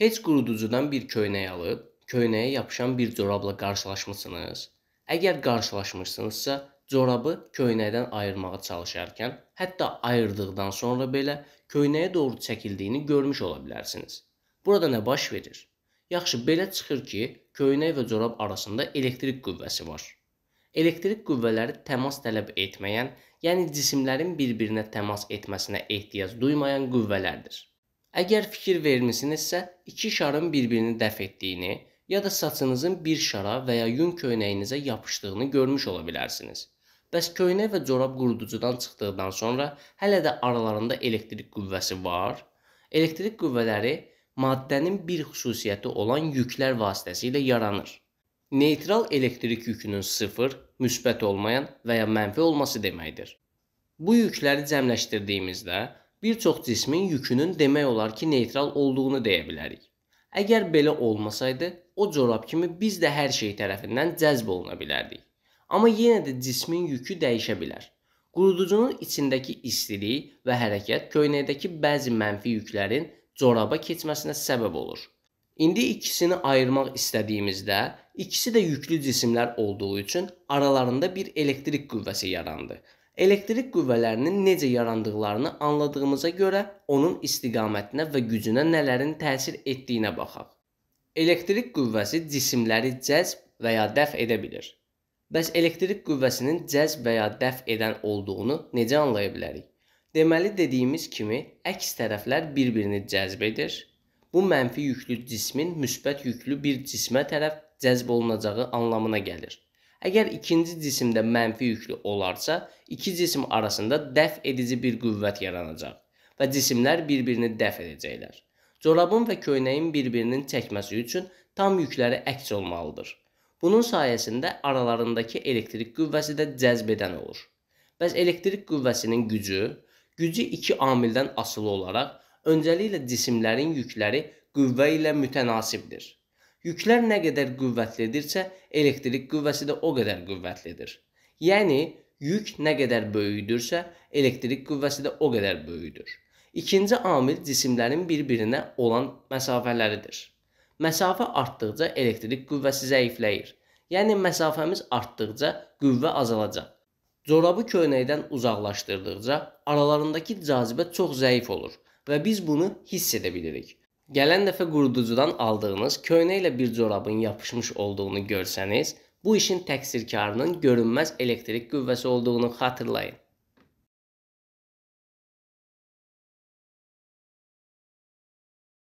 Heç quruducudan bir köynək alıb, köynəyə yapışan bir corabla qarşılaşmısınız? Əgər qarşılaşmısınızsa, corabı köynəkdən ayırmağa çalışarkən, hətta ayırdıqdan sonra belə köynəyə doğru çəkildiyini görmüş ola bilərsiniz. Burada nə baş verir? Yaxşı, belə çıxır ki, köynək və corab arasında elektrik qüvvəsi var. Elektrik qüvvələri təmas tələb etməyən, yəni cisimlərin bir-birinə təmas etməsinə ehtiyac duymayan qüvvələrdir. Əgər fikir vermisinizsə, iki şarın bir-birini dəf etdiyini ya da saçınızın bir şara və ya yun köynəyinizə yapışdığını görmüş ola bilərsiniz. Bəs köynək və corab quruducudan çıxdıqdan sonra hələ də aralarında elektrik qüvvəsi var. Elektrik qüvvələri maddənin bir xüsusiyyəti olan yüklər vasitəsilə yaranır. Neytral elektrik yükünün 0, müsbət olmayan və ya mənfi olması deməkdir. Bu yükləri cəmləşdirdiyimizdə bir çox cismin yükünün demək olar ki, neytral olduğunu deyə bilərik. Əgər belə olmasaydı, o corab kimi biz də hər şey tərəfindən cəzb oluna bilərdik. Amma yenə də cismin yükü dəyişə bilər. Quruducunun içindəki istilik və hərəkət köynəkdəki bəzi mənfi yüklərin coraba keçməsinə səbəb olur. İndi ikisini ayırmaq istədiyimizdə, ikisi də yüklü cisimlər olduğu üçün aralarında bir elektrik qüvvəsi yarandı Elektrik qüvvələrinin necə yarandıqlarını anladığımıza görə onun istiqamətinə və gücünə nələrin təsir etdiyinə baxaq. Elektrik qüvvəsi cisimləri cəzb və ya dəf edə bilər. Bəs elektrik qüvvəsinin cəzb və ya dəf edən olduğunu necə anlaya bilərik? Deməli dediyimiz kimi əks tərəflər bir-birini cəzb edir. Bu mənfi yüklü cismin müsbət yüklü bir cismə tərəf cəzb olunacağı anlamına gəlir. Əgər ikinci cisimdə mənfi yüklü olarsa, iki cisim arasında dəf edici bir qüvvət yaranacaq və cisimlər bir-birini dəf edəcəklər. Corabın və köynəyin bir-birinin çəkməsi üçün tam yükləri əks olmalıdır. Bunun sayəsində aralarındakı elektrik qüvvəsi də cəzb edən olur. Bəs elektrik qüvvəsinin gücü, gücü iki amildən asılı olaraq öncəliklə cisimlərin yükləri qüvvə ilə mütənasibdir. Yüklər nə qədər qüvvətlidirsə, elektrik qüvvəsi də o qədər qüvvətlidir. Yəni yük nə qədər böyüdürsə, elektrik qüvvəsi də o qədər böyüdür. İkinci amil cisimlərin bir-birinə olan məsafələridir. Məsafə artdıqca elektrik qüvvəsi zəifləyir. Yəni məsafəmiz artdıqca qüvvə azalacaq. Corabı köynəkdən uzaqlaşdırdıqca aralarındakı cazibə çox zəif olur və biz bunu hiss edə bilirik. Gələn dəfə quruducudan aldığınız köynə ilə bir corabın yapışmış olduğunu görsəniz, bu işin təqsirkarının görünməz elektrik qüvvəsi olduğunu xatırlayın.